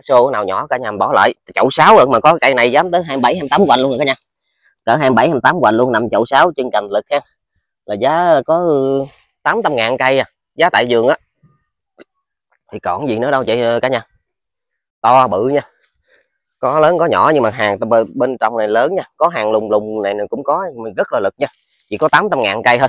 số nào nhỏ cả nhà bỏ lại chậu 6 lận mà có cây này dám tới 27 28 quạnh luôn rồi cả nhà cỡ 27 28 quạnh luôn nằm chậu 6 chân cành lực ha là giá có 800 ngàn cây à giá tại vườn á thì còn gì nữa đâu chị ờ, cả nhà to bự nha có lớn có nhỏ nhưng mà hàng bên trong này lớn nha có hàng lùng lùng này cũng có mình rất là lực nha chỉ có 800 ngàn cây thôi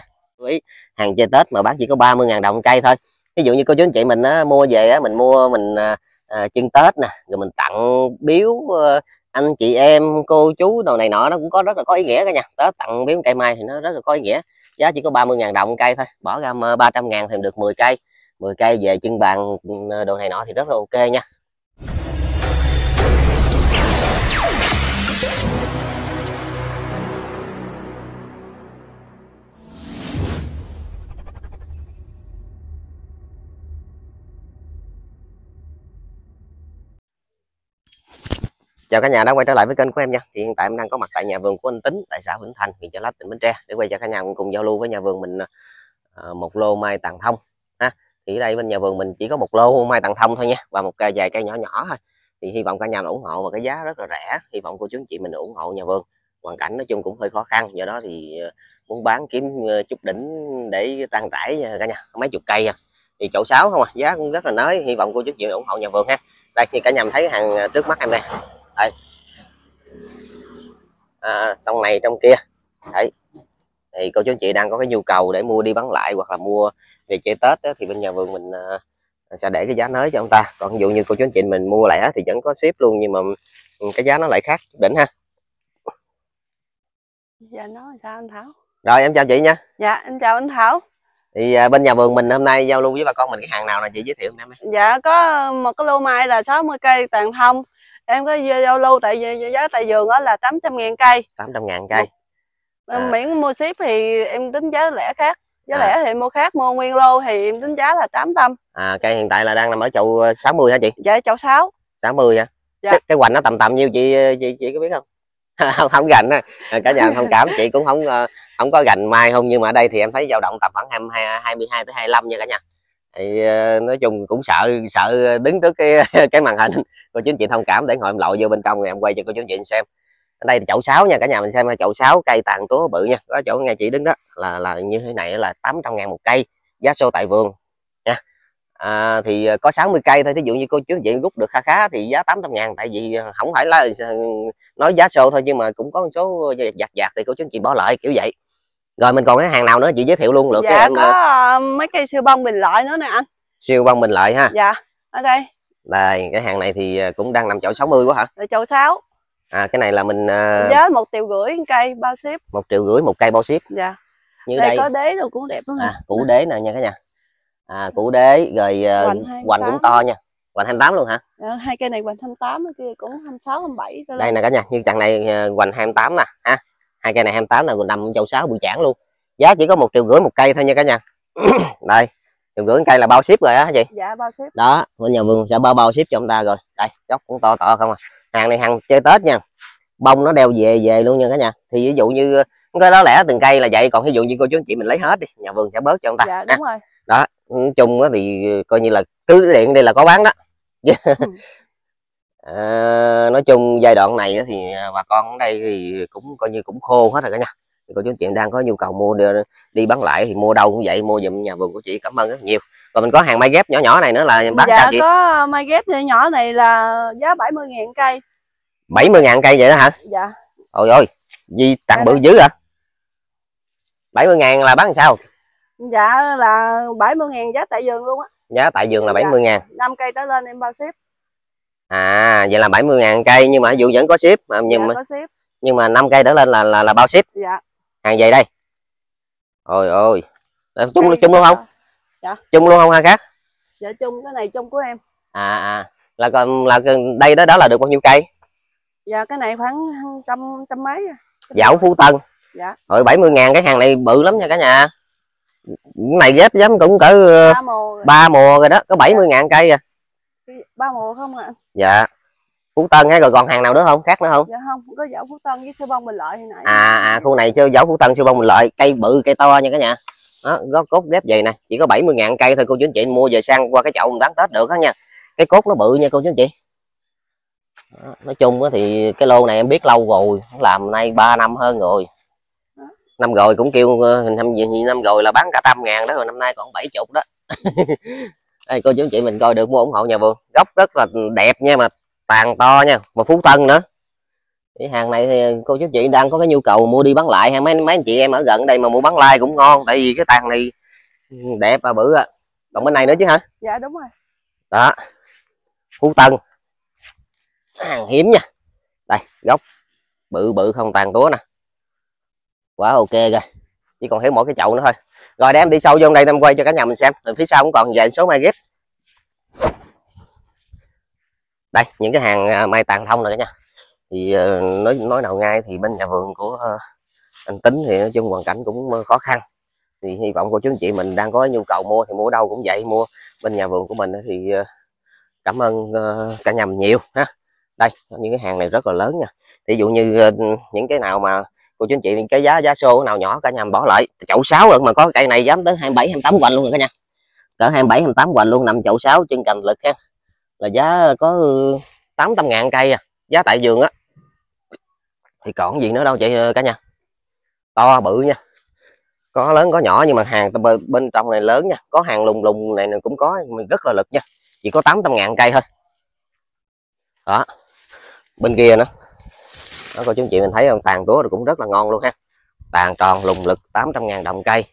ý hàng chơi Tết mà bán chỉ có 30 ngàn đồng cây thôi ví dụ như cô chú anh chị mình á, mua về á, mình mua mình à, à, chân tết nè rồi mình tặng biếu ờ, anh chị em cô chú đồ này nọ nó cũng có rất là có ý nghĩa cả nha tết tặng biếu cây mai thì nó rất là có ý nghĩa giá chỉ có 30.000 đồng cây thôi bỏ ra 300 ngàn thì được 10 cây 10 cây về chân bàn ừ, đồ này nọ thì rất là ok nha chào cả nhà đã quay trở lại với kênh của em nha thì hiện tại em đang có mặt tại nhà vườn của anh Tính tại xã Vĩnh Thành huyện Chợ Lách tỉnh Bến Tre để quay cho cả nhà cùng, cùng giao lưu với nhà vườn mình ờ, một lô mai tàng thông ha thì ở đây bên nhà vườn mình chỉ có một lô mai tàng thông thôi nha và một cây dài cây nhỏ nhỏ thôi thì hy vọng cả nhà ủng hộ và cái giá rất là rẻ hy vọng cô chú chị mình ủng hộ nhà vườn hoàn cảnh nói chung cũng hơi khó khăn do đó thì ờ, muốn bán kiếm ờ, chút đỉnh để trang trải cả nhà mấy chục cây à thì chỗ sáu không à giá cũng rất là nới hy vọng cô chú chị ủng hộ nhà vườn ha đây thì cả nhà mình thấy hàng trước mắt em đây đấy à, trong này trong kia đấy thì cô chú anh chị đang có cái nhu cầu để mua đi bán lại hoặc là mua về chơi tết đó, thì bên nhà vườn mình à, sẽ để cái giá nới cho ông ta còn ví dụ như cô chú anh chị mình mua lẻ thì vẫn có ship luôn nhưng mà ừ, cái giá nó lại khác đỉnh ha dạ nó sao anh thảo rồi em chào chị nha dạ em chào anh thảo thì à, bên nhà vườn mình hôm nay giao lưu với bà con mình cái hàng nào là chị giới thiệu em dạ có một cái lô mai là 60 cây tàn thông em có giao lưu tại giá tại vườn đó là 800 ngàn cây 800 ngàn cây à. miễn mua ship thì em tính giá lẻ khác giá à. lẻ thì mua khác mua nguyên lô thì em tính giá là 800 à cây hiện tại là đang nằm ở chậu 60 ờ, hả chị dạ chậu 6 60 hả dạ. cái, cái hoành nó tầm tầm nhiêu chị ờ, chị chị có biết không không không gành á à, cả nhà thông cảm chị cũng không ờ, không có gành mai không nhưng mà ở đây thì em thấy dao động tầm khoảng 22 22 tới 25 nha cả nhà thì ờ, nói chung cũng sợ sợ đứng trước cái cái màn hình cô chú chị thông cảm để ngồi em lội vô bên trong ngày em quay cho cô chú chị xem ở đây là chậu sáo nha cả nhà mình xem chậu sáo cây tàn tố bự nha có chỗ nghe chị đứng đó là là như thế này là 800 ngàn một cây giá sô tại vườn nha à, thì có 60 cây thôi thí dụ như cô chú chị rút được khá khá thì giá 800 ngàn tại vì không ờ, phải là ờ, nói giá sô thôi nhưng mà cũng có một số giặt giặt thì cô chú chị bỏ lại kiểu vậy rồi mình còn cái hàng nào nữa chị giới thiệu luôn được? dạ, cái em có mà. Ờ, ờ, mấy cây siêu bông bình lợi nữa nè anh siêu bông bình lợi ha dạ ở đây đây cái hàng này thì ờ, cũng đang nằm chậu 60 quá hả ở chậu 6 à cái này là mình uh... giá một triệu rưỡi cây bao ship một triệu rưỡi một cây bao ship dạ như đây, đây. có đế đâu cũng đẹp lắm à, củ đế nè nha cả nhà à củ đế rồi uh, hoành cũng to nha hoành 28 luôn hả dạ, hai cây này hoành 28 cái kia cũng 26 27 đây nè cả nhà như chặng này hoành 28 nè ha hai cây này 28 là nằm châu 6 bụi chản luôn giá chỉ có một triệu rưỡi một cây thôi nha cả nhà đây triệu rưỡi cây là bao ship rồi á chị dạ bao ship đó bên nhà vườn sẽ bao bao ship cho ông ta rồi đây gốc cũng to to không à hàng này hàng chơi tết nha bông nó đeo về về luôn nha cả nhà thì ví dụ như cái đó lẻ từng cây là vậy còn ví dụ như cô chú anh chị mình lấy hết đi nhà vườn sẽ bớt cho ông ta dạ đúng rồi đó chung thì coi như là cứ điện đây là có bán đó ừ. à, nói chung giai đoạn này thì à, bà con ở đây thì cũng coi như cũng khô hết rồi cả nhà cô chú chị đang có nhu cầu mua đi, đi bán lại thì mua đâu cũng vậy mua giùm nhà vườn của chị cảm ơn rất nhiều và mình có hàng mai ghép nhỏ nhỏ này nữa là bán dạ, sao chị có mai ghép nhỏ này là giá 70 000 cây 70 000 cây vậy đó hả dạ ôi ôi gì tặng dạ. bự dữ hả 70 000 là bán sao dạ là 70 000 giá tại vườn luôn á giá tại vườn là dạ. 70 000 5 cây tới lên em bao xếp? à vậy là 70 ngàn cây nhưng mà dù vẫn có ship mà nhưng dạ, mà có ship. nhưng mà 5 cây trở lên là là, là bao ship dạ. hàng về đây ôi ôi chung cây chung luôn à? không dạ chung luôn không ha khác dạ chung cái này chung của em à à là còn là đây đó đó là được bao nhiêu cây dạ cái này khoảng trăm trăm mấy à. dảo dạ, phú tân dạ rồi 70 ngàn cái hàng này bự lắm nha cả nhà cái này ghép dám cũng cỡ ba mùa, mùa rồi đó có 70 dạ. ngàn cây à ba mùa không ạ à? dạ phú tân á rồi còn hàng nào nữa không khác nữa không dạ không có dẫu phú tân với siêu bông bình lợi hồi nãy à à khu này chưa dẫu phú tân siêu bông bình lợi cây bự cây to nha cả nhà đó gót cốt ghép vậy nè chỉ có 70 ngàn cây thôi cô chú anh chị mua về sang qua cái chậu mình bán tết được hết nha cái cốt nó bự nha cô chú anh chị đó, nói chung á thì cái lô này em biết lâu rồi làm nay 3 năm hơn rồi năm rồi cũng kêu ờ, năm năm rồi là bán cả trăm ngàn đó rồi năm nay còn bảy chục đó đây cô chú anh chị mình coi được mua ủng hộ nhà vườn gốc rất là đẹp nha mà tàn to nha mà phú tân nữa cái hàng này thì cô chú chị đang có cái nhu cầu mua đi bán lại hay mấy mấy anh chị em ở gần đây mà mua bán lại cũng ngon tại vì cái tàn này đẹp và bự à còn bên này nữa chứ hả dạ đúng rồi đó phú tân hàng hiếm nha đây gốc bự bự không tàn túa nè quá ok rồi chỉ còn thiếu mỗi cái chậu nữa thôi rồi để em đi sâu vô đây em quay cho cả nhà mình xem rồi phía sau cũng còn vài số mai ghép đây những cái hàng à, mai tàn thông nữa cả nha thì ờ, nói nói nào ngay thì bên nhà vườn của ờ, anh tính thì nói chung hoàn cảnh cũng ờ, khó khăn thì hy vọng cô chú anh chị mình đang có nhu cầu mua thì mua đâu cũng vậy mua bên nhà vườn của mình thì cảm ơn cả nhà mình nhiều ha đây những cái hàng này rất là lớn nha ví dụ như những cái nào mà cô chú anh chị cái giá giá xô nào nhỏ cả nhà bỏ lại chậu 6 lận mà có cây này dám tới 27 28 hoành luôn rồi cả nhà cỡ 27 28 hoành luôn nằm chậu 6 chân cành lực ha là giá có 800 ngàn cây à giá tại vườn á thì còn gì nữa đâu chị cả nhà to bự nha có lớn có nhỏ nhưng mà hàng bên trong này lớn nha có hàng lùng lùng này cũng có mình rất là lực nha chỉ có 800 ngàn cây thôi đó bên kia nữa đó cô chú anh chị mình thấy không tàn thì cũng rất là ngon luôn ha tàn tròn lùng lực 800 ngàn đồng cây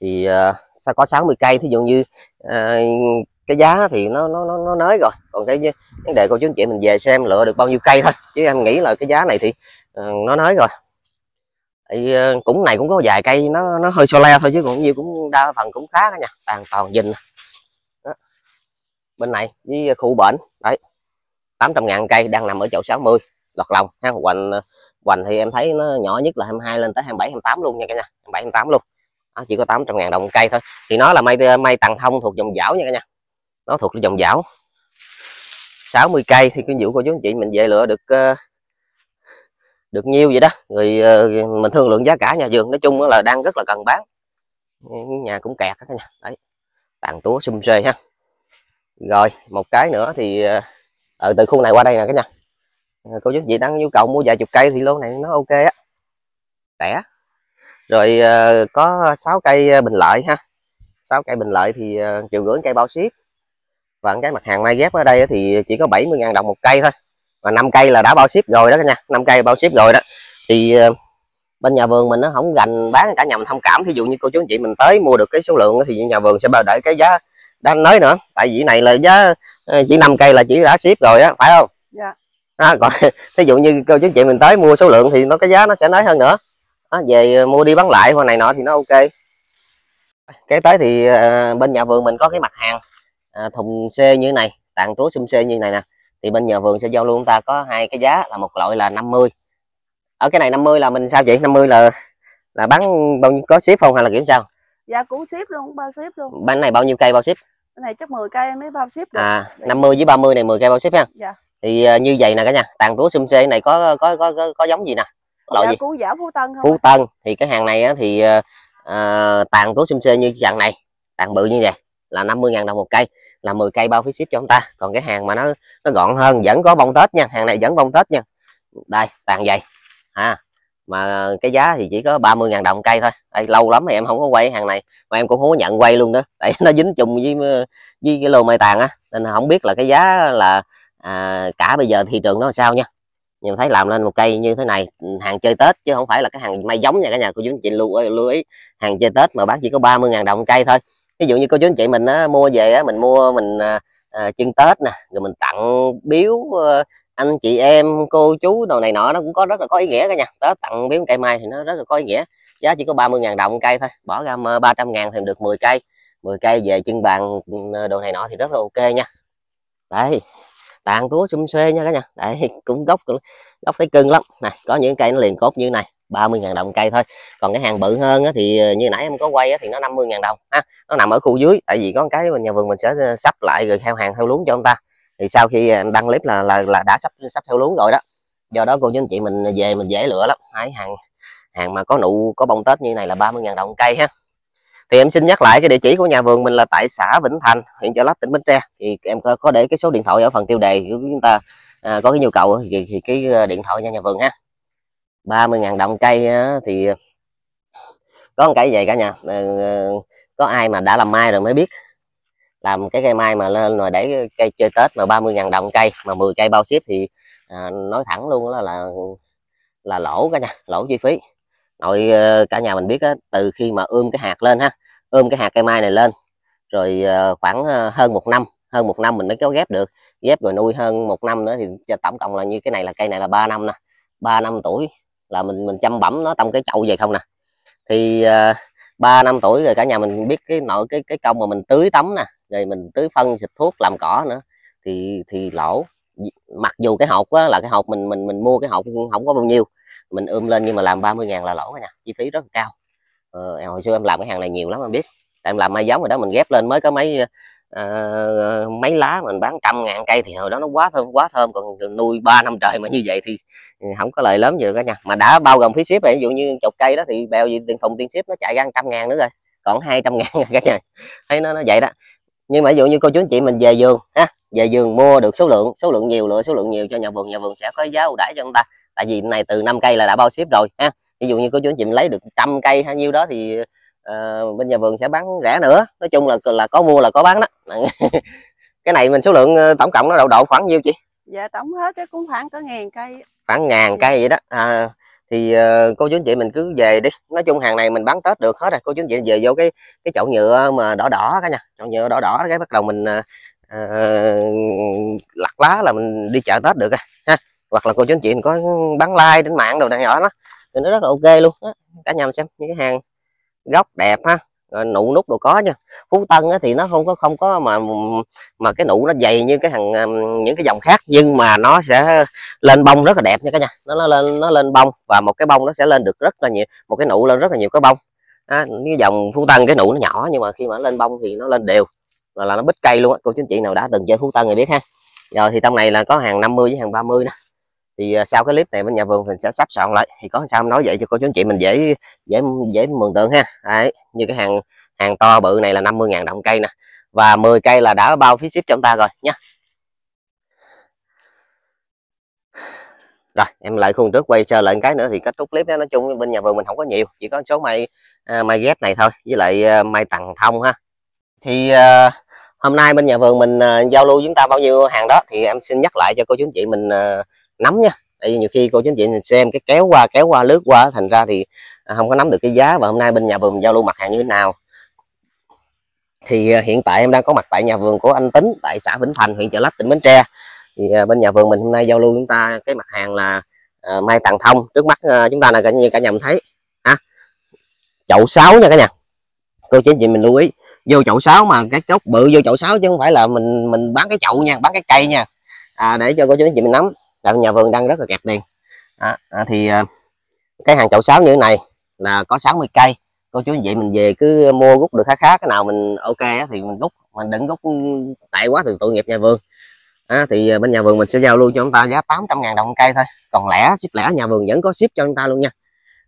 thì uh, sao có 60 cây thí dụ như uh, cái giá thì nó nó nó, nó nới rồi còn cái vấn đề cô chú anh chị mình về xem lựa được bao nhiêu cây thôi chứ em nghĩ là cái giá này thì uh, nó nới rồi thì uh, cũng này cũng có vài cây nó nó hơi so le thôi chứ còn nhiều cũng đa phần cũng khá cả nha tàn toàn dình bên này với khu bệnh đấy 800 ngàn cây đang nằm ở chậu 60 lọt lòng, ha hoành ờ, hoành thì em thấy nó nhỏ nhất là 22 lên tới 27 28 luôn nha cả nhà 27 28 luôn đó, chỉ có 800 ngàn đồng cây thôi thì nó là mây ờ, mây tầng thông thuộc dòng dảo nha cả nhà nó thuộc dòng dảo 60 cây thì cái vụ của chú anh chị mình về lựa được ờ, được nhiêu vậy đó rồi mình thương lượng giá cả nhà vườn nói chung là đang rất là cần bán nhà cũng kẹt cả nhà, đấy tàn túa sum xê ha rồi một cái nữa thì ở từ khu này qua đây nè cả nhà À, cô chú chị đang nhu cầu mua vài chục cây thì lô này nó ok á rẻ rồi ờ, có 6 cây ờ, bình lợi ha 6 cây bình lợi thì ờ, triệu rưỡi cây bao ship và cái mặt hàng mai ghép ở đây thì chỉ có 70.000 đồng một cây thôi và 5 cây là đã bao ship rồi đó cả nhà 5 cây bao ship rồi đó thì bên nhà vườn mình nó không gành bán cả nhầm thông cảm thí dụ như cô chú anh chị mình tới mua được cái số lượng thì nhà vườn sẽ bao đợi cái giá đang nói nữa tại vì này là giá chỉ 5 cây là chỉ đã ship rồi á phải không à, còn ví dụ như câu chú chị mình tới mua số lượng thì nó cái giá nó sẽ nói hơn nữa à, về ờ, mua đi bán lại hoặc này nọ thì nó ok cái tới thì à, bên nhà vườn mình có cái mặt hàng à, thùng xe như này tàn túa xum xe như này nè thì bên nhà vườn sẽ giao luôn ta có hai cái giá là một loại là 50 ở cái này 50 là mình sao chị 50 là là bán bao nhiêu có ship không hay là kiểm sao dạ cũng ship luôn bao ship luôn bên này bao nhiêu cây bao ship cái này chắc 10 cây mới bao ship được à 50 với 30 này 10 cây bao ship ha dạ thì à, như vậy nè cả nhà tàn túa xum xê này có có có có, có giống gì nè có loại gì cú giả phú tân không phú tân thì cái hàng này thì à, tàn túa xum xê như dạng này tàn bự như vậy là 50.000 đồng một cây là 10 cây bao phí ship cho ông ta còn cái hàng mà nó nó gọn hơn vẫn có bông tết nha hàng này vẫn bông tết nha đây tàn dày à mà cái giá thì chỉ có 30.000 đồng cây thôi đây, lâu lắm thì em không có quay hàng này mà em cũng không có nhận quay luôn đó tại nó dính trùng với với cái lô mai tàn á nên không biết là cái giá là à, cả bây giờ thị trường nó sao nha nhìn thấy làm lên một cây như thế này hàng chơi tết chứ không phải là cái hàng may giống nha cả nhà cô chú anh chị lưu ý, lưu ý hàng chơi tết mà bán chỉ có 30 ngàn đồng cây thôi ví dụ như cô chú anh chị mình á, mua về á, mình mua mình à, chân à, tết nè rồi mình tặng biếu ờ, anh chị em cô chú đồ này nọ nó cũng có rất là có ý nghĩa cả nhà tết tặng biếu cây mai thì nó rất là có ý nghĩa giá chỉ có 30 ngàn đồng cây thôi bỏ ra 300 ngàn thì được 10 cây 10 cây về chân bàn ừ, đồ này nọ thì rất là ok nha đây tàn túa xum xuê nha cả nhà đấy cũng gốc gốc thấy cưng lắm này có những cây nó liền cốt như này 30.000 đồng cây thôi còn cái hàng bự hơn á, thì ờ, như nãy em có quay á, thì nó 50.000 đồng ha nó nằm ở khu dưới tại vì có cái nhà vườn mình sẽ ờ, sắp lại rồi theo hàng theo luống cho ông ta thì sau khi em ờ, đăng clip là là, là đã sắp sắp theo luống rồi đó do đó cô chú anh chị mình về mình dễ lựa lắm hái hàng hàng mà có nụ có bông tết như này là 30.000 đồng cây ha thì em xin nhắc lại cái địa chỉ của nhà vườn mình là tại xã Vĩnh Thành huyện Chợ Lách tỉnh Bến Tre thì em có để cái số điện thoại ở phần tiêu đề của chúng ta à, có cái nhu cầu thì, thì cái à, điện thoại nha nhà vườn ha 30.000 đồng cây thì có một cái vậy cả nhà à, có ai mà đã làm mai rồi mới biết làm cái cây mai mà lên rồi để cây chơi Tết mà 30.000 đồng cây mà 10 cây bao ship thì à, nói thẳng luôn đó là là lỗ cả nhà lỗ chi phí nội ờ, cả nhà mình biết á, từ khi mà ươm cái hạt lên ha ươm cái hạt cây mai này lên rồi ờ, khoảng ờ, hơn một năm hơn một năm mình mới có ghép được ghép rồi nuôi hơn một năm nữa thì tổng cộng là như cái này là cây này là 3 năm nè 3 năm tuổi là mình mình chăm bẩm nó trong cái chậu vậy không nè thì uh, 3 năm tuổi rồi cả nhà mình biết cái nội cái cái công mà mình tưới tắm nè rồi mình tưới phân xịt thuốc làm cỏ nữa thì thì lỗ mặc dù cái hộp á, là cái hộp mình mình mình mua cái hộp không có bao nhiêu mình ươm um lên nhưng mà làm 30 ngàn là lỗ nha chi phí rất là cao ờ, hồi xưa em làm cái hàng này nhiều lắm em biết em làm mai giống rồi đó mình ghép lên mới có mấy uh, mấy lá mình bán trăm ngàn cây thì hồi đó nó quá thơm quá thơm còn nuôi ba năm trời mà như vậy thì ừ, không có lợi lớn gì cả nha mà đã bao gồm phí ship này ví dụ như chục cây đó thì bèo gì tiền thùng tiền ship nó chạy ra trăm ngàn nữa rồi còn 200 ngàn cả nhà thấy nó nó vậy đó nhưng mà ví dụ như cô chú anh chị mình về vườn ha về vườn mua được số lượng số lượng nhiều lựa số lượng nhiều cho nhà vườn nhà vườn sẽ có giá ưu đãi cho chúng ta tại vì này từ 5 cây là đã bao ship rồi ha ví dụ như cô chú anh chị lấy được trăm cây hay nhiêu đó thì uh, bên nhà vườn sẽ bán rẻ nữa nói chung là là có mua là có bán đó cái này mình số lượng ờ, tổng cộng nó đậu độ khoảng nhiêu chị dạ tổng hết cái cũng khoảng có ngàn cây khoảng ngàn cây vậy đó à, thì uh, cô chú anh chị mình cứ về đi nói chung hàng này mình bán tết được hết rồi cô chú anh chị về vô cái cái chậu nhựa mà đỏ đỏ cả nha chậu nhựa đỏ đỏ cái bắt đầu mình uh, lặt lá là mình đi chợ tết được rồi ha hoặc là cô chú anh chị mình có bán like đến mạng đồ này nhỏ đó thì nó rất là ok luôn đó. cả nhà mình xem những cái hàng góc đẹp ha rồi nụ nút đồ có nha phú tân á, thì nó không có không có mà mà cái nụ nó dày như cái hàng những cái dòng khác nhưng mà nó sẽ lên bông rất là đẹp nha cả nhà nó, lên nó lên bông và một cái bông nó sẽ lên được rất là nhiều một cái nụ lên rất là nhiều cái bông à, cái dòng phú tân cái nụ nó nhỏ nhưng mà khi mà nó lên bông thì nó lên đều là, là nó bít cây luôn á cô chú anh chị nào đã từng chơi phú tân thì biết ha rồi thì trong này là có hàng 50 với hàng 30 nè thì à, sau cái clip này bên nhà vườn mình sẽ sắp soạn lại thì có sao nói vậy cho cô chú anh chị mình dễ dễ dễ mường tượng ha đấy như cái hàng hàng to bự này là 50.000 đồng cây nè và 10 cây là đã bao phí ship cho chúng ta rồi nhé rồi em lại khuôn trước quay sơ lại cái nữa thì kết thúc clip đó nói chung bên nhà vườn mình không có nhiều chỉ có số mai à, mai ghép này thôi với lại à, mai tầng thông ha thì à, hôm nay bên nhà vườn mình à, giao lưu chúng ta bao nhiêu hàng đó thì em xin nhắc lại cho cô chú anh chị mình à, nắm nha tại vì nhiều khi cô chính anh chị mình xem cái kéo qua kéo qua lướt qua thành ra thì à, không có nắm được cái giá và hôm nay bên nhà vườn giao lưu mặt hàng như thế nào thì à, hiện tại em đang có mặt tại nhà vườn của anh Tính tại xã Vĩnh Thành huyện Chợ Lách tỉnh Bến Tre thì à, bên nhà vườn mình hôm nay giao lưu chúng ta cái mặt hàng là mai tàng thông trước mắt chúng ta là cả như cả nhà mình thấy à, chậu sáu nha cả nhà cô chính anh chị mình lưu ý vô chậu sáu mà cái gốc bự vô chậu sáu chứ không phải là mình mình bán cái chậu nha bán cái cây nha à, để cho cô chú anh chị mình nắm tại nhà vườn đang rất là kẹt tiền à, à, thì à, cái hàng chậu sáo như thế này là có 60 cây cô chú vậy mình về cứ mua rút được khá khá cái nào mình ok á, thì mình rút mình đừng rút tại quá từ tội nghiệp nhà vườn à, thì bên nhà vườn mình sẽ giao lưu cho chúng ta giá 800 ngàn đồng cây thôi còn lẻ ship lẻ nhà vườn vẫn có ship cho chúng ta luôn nha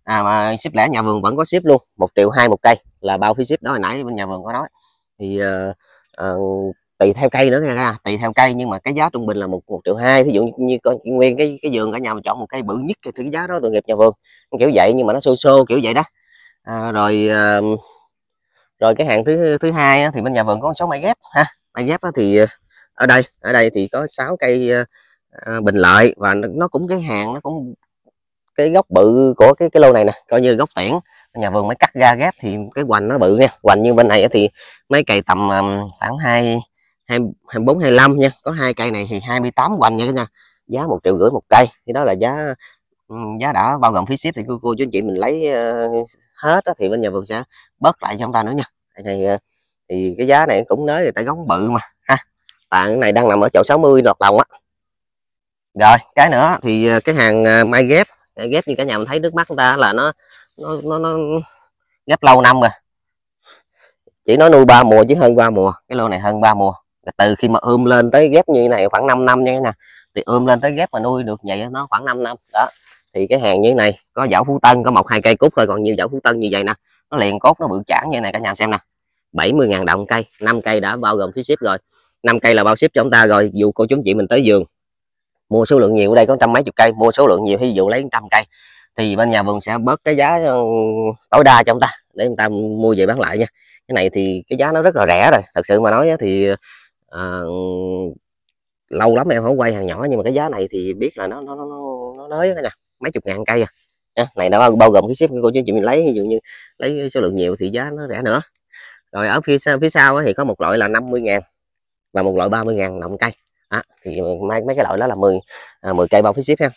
à mà ship lẻ nhà vườn vẫn có ship luôn một triệu hai một cây là bao phí ship đó hồi nãy bên nhà vườn có nói thì uh, uh, tùy theo cây nữa nha tùy theo cây nhưng mà cái giá trung bình là một một triệu hai ví dụ như, con nguyên cái cái vườn cả nhà mình chọn một cây bự nhất thì cái giá đó tội nghiệp nhà vườn kiểu vậy nhưng mà nó xô xô kiểu vậy đó à, rồi rồi cái hàng thứ thứ hai thì bên nhà vườn có số máy ghép ha máy ghép thì ờ, ở đây ở đây thì có 6 cây ờ, ờ, bình lợi và nó cũng cái hàng nó cũng cái gốc bự của cái cái lô này nè coi như gốc tiễn nhà vườn mới cắt ra ghép thì cái hoành nó bự nha hoành như bên này thì mấy cây tầm khoảng hai 24 25 nha có hai cây này thì 28 quanh nha cả nhà giá một triệu rưỡi một cây thì đó là giá giá đã bao gồm phí ship thì cô cô chú anh chị mình lấy ờ, hết đó, thì bên nhà vườn sẽ bớt lại cho chúng ta nữa nha cái này ờ, thì cái giá này cũng nói người ta góng bự mà ha bạn này đang nằm ở chỗ 60 lọt lòng á rồi cái nữa thì ờ, cái hàng mai ghép ghép như cả nhà mình thấy nước mắt người ta là nó nó nó, nó ghép lâu năm rồi chỉ nói nuôi ba mùa chứ hơn ba mùa cái lô này hơn ba mùa từ khi mà ươm lên tới ghép như thế này khoảng 5 năm nha nè thì ươm lên tới ghép mà nuôi được vậy nó khoảng 5 năm đó thì cái hàng như thế này có giảo phú tân có một hai cây cúc thôi còn nhiều giảo phú tân như vậy nè nó liền cốt nó bự chản như này cả nhà xem nè 70.000 đồng cây 5 cây đã bao gồm phí ship rồi 5 cây là bao ship cho chúng ta rồi dù cô chú chị mình tới vườn mua số lượng nhiều ở đây có trăm mấy chục cây mua số lượng nhiều ví dụ lấy trăm cây thì bên nhà vườn sẽ bớt cái giá ừ, tối đa cho chúng ta để chúng ta mua về bán lại nha cái này thì cái giá nó rất là rẻ rồi thật sự mà nói thì à, lâu lắm em không quay hàng nhỏ nhưng mà cái giá này thì biết là nó nó nó nó nới cả nhà mấy chục ngàn cây à này nó bao gồm cái ship của chú chị mình lấy ví dụ như lấy số lượng nhiều thì giá nó rẻ nữa rồi ở phía sau phía sau thì có một loại là 50 ngàn và một loại 30 ngàn đồng cây à, thì mấy, mấy cái loại đó là 10 à, 10 cây bao phí ship ha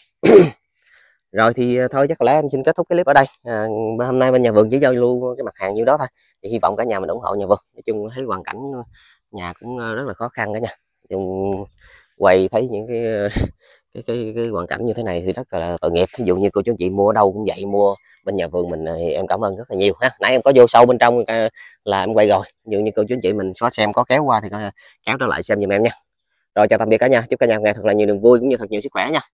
rồi thì à, thôi chắc là em xin kết thúc cái clip ở đây à, hôm nay bên nhà vườn chỉ giao lưu cái mặt hàng như đó thôi thì hy vọng cả nhà mình ủng hộ nhà vườn nói chung thấy hoàn cảnh nhà cũng ờ, rất là khó khăn cả nha dùng quầy thấy những cái ờ, cái cái, cái hoàn cảnh như thế này thì rất là tội nghiệp ví dụ như cô chú chị mua đâu cũng vậy mua bên nhà vườn mình thì em cảm ơn rất là nhiều ha nãy em có vô sâu bên trong ờ, là em quay rồi ví dụ như cô chú chị mình xóa xem có kéo qua thì kéo trở lại xem giùm em nha rồi chào tạm biệt cả nhà chúc cả nhà nghe thật là nhiều niềm vui cũng như thật nhiều sức khỏe nha